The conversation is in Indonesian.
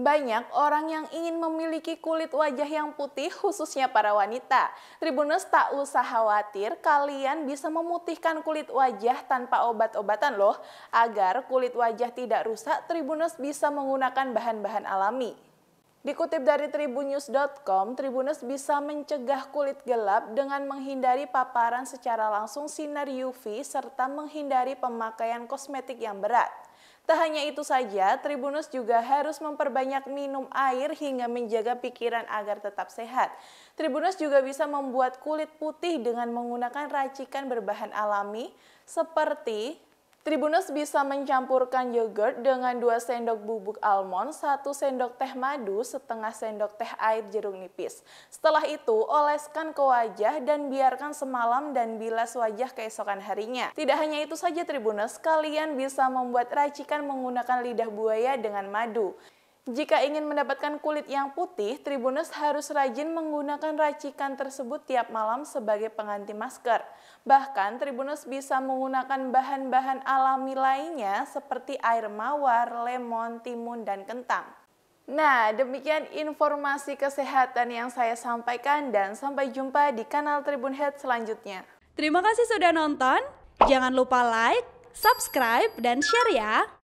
Banyak orang yang ingin memiliki kulit wajah yang putih khususnya para wanita. Tribunus tak usah khawatir kalian bisa memutihkan kulit wajah tanpa obat-obatan loh. Agar kulit wajah tidak rusak, Tribunus bisa menggunakan bahan-bahan alami. Dikutip dari tribunnews.com, Tribunus bisa mencegah kulit gelap dengan menghindari paparan secara langsung sinar UV serta menghindari pemakaian kosmetik yang berat. Tak hanya itu saja, Tribunus juga harus memperbanyak minum air hingga menjaga pikiran agar tetap sehat. Tribunus juga bisa membuat kulit putih dengan menggunakan racikan berbahan alami seperti Tribunus bisa mencampurkan yogurt dengan 2 sendok bubuk almond, 1 sendok teh madu, setengah sendok teh air jeruk nipis. Setelah itu, oleskan ke wajah dan biarkan semalam dan bilas wajah keesokan harinya. Tidak hanya itu saja Tribunus, kalian bisa membuat racikan menggunakan lidah buaya dengan madu. Jika ingin mendapatkan kulit yang putih, Tribunus harus rajin menggunakan racikan tersebut tiap malam sebagai pengganti masker. Bahkan, Tribunus bisa menggunakan bahan-bahan alami lainnya seperti air mawar, lemon, timun, dan kentang. Nah, demikian informasi kesehatan yang saya sampaikan dan sampai jumpa di kanal Tribun Head selanjutnya. Terima kasih sudah nonton. Jangan lupa like, subscribe, dan share ya.